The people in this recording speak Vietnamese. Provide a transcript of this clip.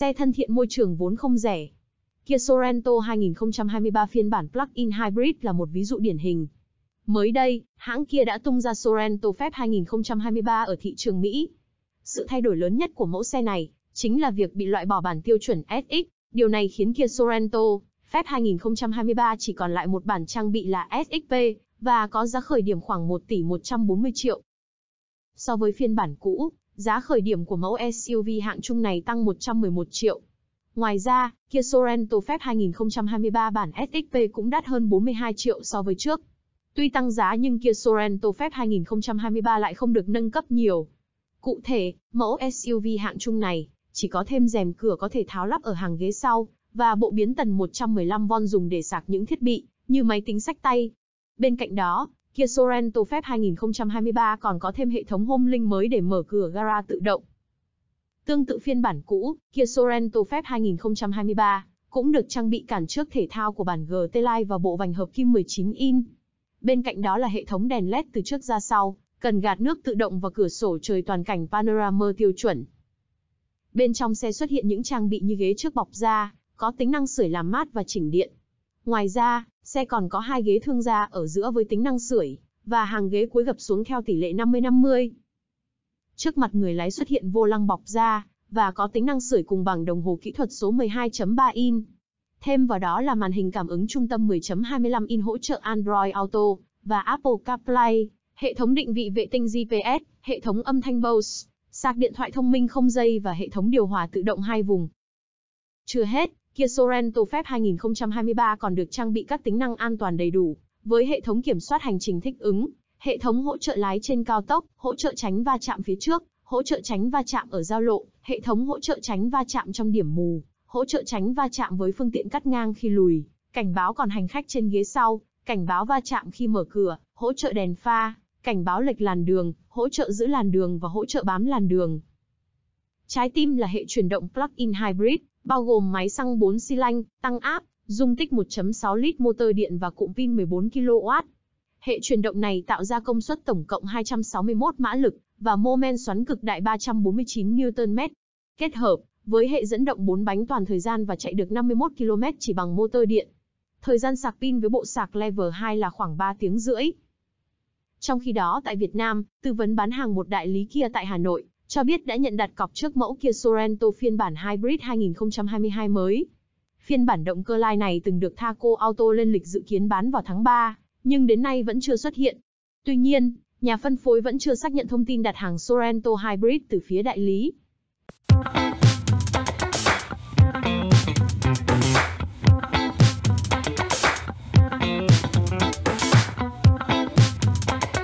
Xe thân thiện môi trường vốn không rẻ. Kia Sorento 2023 phiên bản plug-in hybrid là một ví dụ điển hình. Mới đây, hãng Kia đã tung ra Sorento Feb 2023 ở thị trường Mỹ. Sự thay đổi lớn nhất của mẫu xe này chính là việc bị loại bỏ bản tiêu chuẩn SX. Điều này khiến Kia Sorento Feb 2023 chỉ còn lại một bản trang bị là SXP và có giá khởi điểm khoảng 1 tỷ 140 triệu. So với phiên bản cũ, Giá khởi điểm của mẫu SUV hạng trung này tăng 111 triệu. Ngoài ra, Kia Sorento Fed 2023 bản SXP cũng đắt hơn 42 triệu so với trước. Tuy tăng giá nhưng Kia Sorento Fed 2023 lại không được nâng cấp nhiều. Cụ thể, mẫu SUV hạng trung này chỉ có thêm rèm cửa có thể tháo lắp ở hàng ghế sau và bộ biến tần 115V dùng để sạc những thiết bị như máy tính sách tay. Bên cạnh đó, Kia Sorento Fest 2023 còn có thêm hệ thống home link mới để mở cửa gara tự động. Tương tự phiên bản cũ, Kia Sorento Fest 2023 cũng được trang bị cản trước thể thao của bản GT Line và bộ vành hợp kim 19 in. Bên cạnh đó là hệ thống đèn LED từ trước ra sau, cần gạt nước tự động và cửa sổ trời toàn cảnh panorama tiêu chuẩn. Bên trong xe xuất hiện những trang bị như ghế trước bọc da, có tính năng sưởi làm mát và chỉnh điện, Ngoài ra, xe còn có hai ghế thương gia ở giữa với tính năng sưởi và hàng ghế cuối gập xuống theo tỷ lệ 50-50. Trước mặt người lái xuất hiện vô lăng bọc da và có tính năng sưởi cùng bằng đồng hồ kỹ thuật số 12.3 in. Thêm vào đó là màn hình cảm ứng trung tâm 10.25 in hỗ trợ Android Auto và Apple CarPlay, hệ thống định vị vệ tinh GPS, hệ thống âm thanh Bose, sạc điện thoại thông minh không dây và hệ thống điều hòa tự động hai vùng. Chưa hết, Kia Sorento phép 2023 còn được trang bị các tính năng an toàn đầy đủ, với hệ thống kiểm soát hành trình thích ứng, hệ thống hỗ trợ lái trên cao tốc, hỗ trợ tránh va chạm phía trước, hỗ trợ tránh va chạm ở giao lộ, hệ thống hỗ trợ tránh va chạm trong điểm mù, hỗ trợ tránh va chạm với phương tiện cắt ngang khi lùi, cảnh báo còn hành khách trên ghế sau, cảnh báo va chạm khi mở cửa, hỗ trợ đèn pha, cảnh báo lệch làn đường, hỗ trợ giữ làn đường và hỗ trợ bám làn đường. Trái tim là hệ chuyển động plug-in hybrid, bao gồm máy xăng 4 xi lanh, tăng áp, dung tích 1.6 lít motor điện và cụm pin 14 kW. Hệ chuyển động này tạo ra công suất tổng cộng 261 mã lực và mô men xoắn cực đại 349 Nm. Kết hợp với hệ dẫn động 4 bánh toàn thời gian và chạy được 51 km chỉ bằng motor điện. Thời gian sạc pin với bộ sạc level 2 là khoảng 3 tiếng rưỡi. Trong khi đó tại Việt Nam, tư vấn bán hàng một đại lý Kia tại Hà Nội cho biết đã nhận đặt cọc trước mẫu Kia Sorento phiên bản Hybrid 2022 mới. Phiên bản động cơ lai này từng được Thaco Auto lên lịch dự kiến bán vào tháng 3, nhưng đến nay vẫn chưa xuất hiện. Tuy nhiên, nhà phân phối vẫn chưa xác nhận thông tin đặt hàng Sorento Hybrid từ phía đại lý.